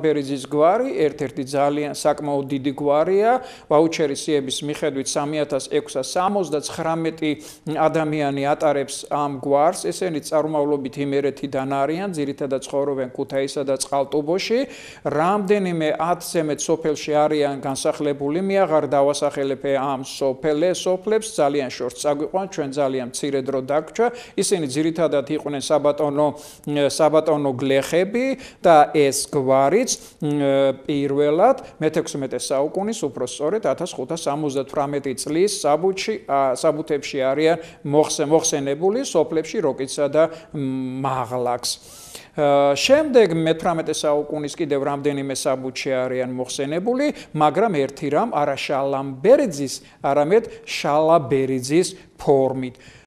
ლამბერიძის გვარი ერთ-ერთი ძალიან საკმაოდ დიდი გვარია ვაუჩერის სიების მიხედვით 3679 ადამიანი ატარებს ამ გვარს ესენი წარმავლობით იმერეთიდან არიან ძირითადად ცხოვრობენ ქუთაისსა და წყალტუბოში რამდენიმე 10-ზე მეტ სოფელში არიან განსახლებული მეღარ დავასახელებ ამ სოფელე სოფლებს ძალიან შორს წაგვიყვან ჩვენ ძალიან მცირე დრო დაგჭა ისინი ძირითადად იყვნენ საბატონო საბატონო გლეხები და ეს გვარი პირველად მე-16 საუკუნის უფრო სწორედ 1578 წლის საბუთში საბუთებში არიან მოხსენებული სოფლებში როკიცსა და მაღლაქს. შემდეგ მე-18 საუკუნის კიდევ რამდენიმე საბუთში არიან მოხსენებული, მაგრამ ერთი რამ არა შალამბერიძის, არამედ შალაბერიძის ფორმით.